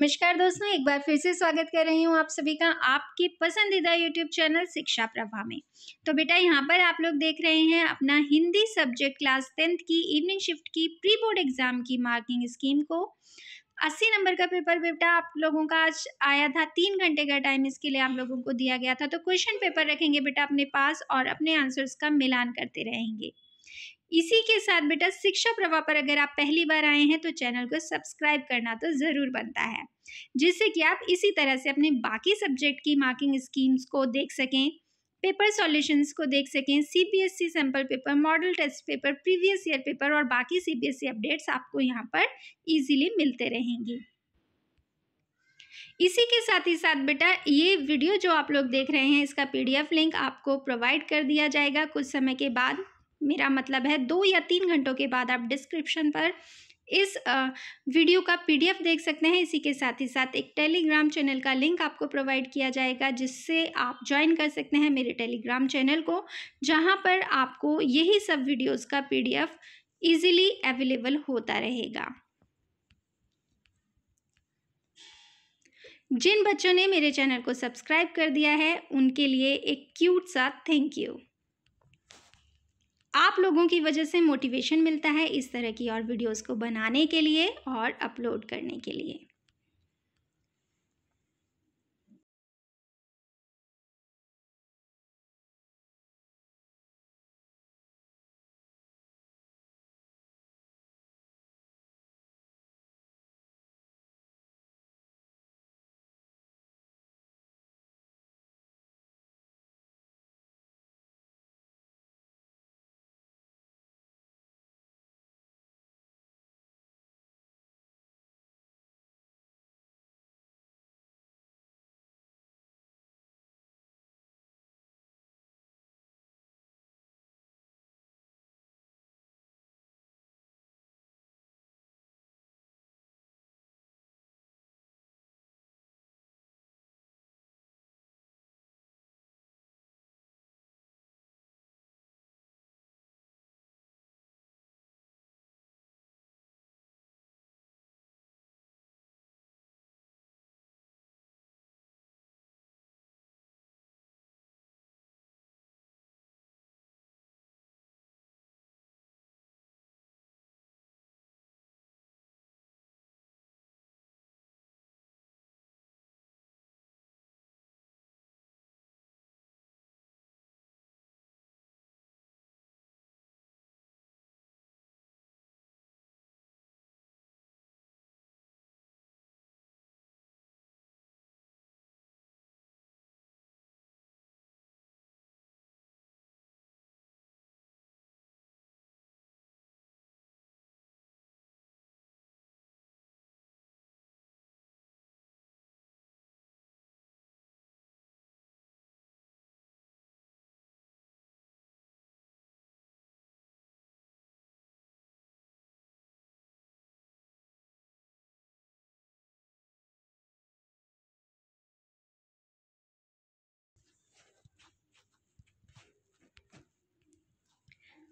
नमस्कार दोस्तों एक बार फिर से स्वागत कर रही हूँ आप सभी का आपके पसंदीदा यूट्यूब चैनल शिक्षा प्रभा में तो बेटा यहाँ पर आप लोग देख रहे हैं अपना हिंदी सब्जेक्ट क्लास टेंथ की इवनिंग शिफ्ट की प्री बोर्ड एग्जाम की मार्किंग स्कीम को अस्सी नंबर का पेपर बेटा आप लोगों का आज आया था तीन घंटे का टाइम इसके लिए आप लोगों को दिया गया था तो क्वेश्चन पेपर रखेंगे बेटा अपने पास और अपने आंसर्स का मिलान करते रहेंगे इसी के साथ बेटा शिक्षा प्रवाह पर अगर आप पहली बार आए हैं तो चैनल को सब्सक्राइब करना तो ज़रूर बनता है जिससे कि आप इसी तरह से अपने बाकी सब्जेक्ट की मार्किंग स्कीम्स को देख सकें पेपर सॉल्यूशंस को देख सकें CBSE e sample paper model test paper previous year paper और बाकी सीबीएसई e अपडेट्स आपको यहाँ पर ईजिली मिलते रहेंगे इसी के साथ ही साथ बेटा ये वीडियो जो आप लोग देख रहे हैं इसका पीडीएफ लिंक आपको प्रोवाइड कर दिया जाएगा कुछ समय के बाद मेरा मतलब है दो या तीन घंटों के बाद आप डिस्क्रिप्शन पर इस वीडियो का पीडीएफ देख सकते हैं इसी के साथ ही साथ एक टेलीग्राम चैनल का लिंक आपको प्रोवाइड किया जाएगा जिससे आप ज्वाइन कर सकते हैं मेरे टेलीग्राम चैनल को जहां पर आपको यही सब वीडियोस का पीडीएफ इजीली अवेलेबल होता रहेगा जिन बच्चों ने मेरे चैनल को सब्सक्राइब कर दिया है उनके लिए एक क्यूट सा थैंक यू लोगों की वजह से मोटिवेशन मिलता है इस तरह की और वीडियोस को बनाने के लिए और अपलोड करने के लिए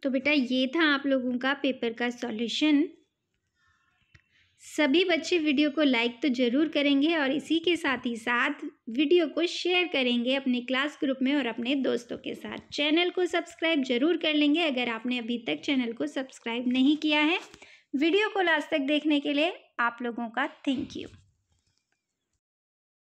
तो बेटा ये था आप लोगों का पेपर का सॉल्यूशन सभी बच्चे वीडियो को लाइक तो ज़रूर करेंगे और इसी के साथ ही साथ वीडियो को शेयर करेंगे अपने क्लास ग्रुप में और अपने दोस्तों के साथ चैनल को सब्सक्राइब जरूर कर लेंगे अगर आपने अभी तक चैनल को सब्सक्राइब नहीं किया है वीडियो को लास्ट तक देखने के लिए आप लोगों का थैंक यू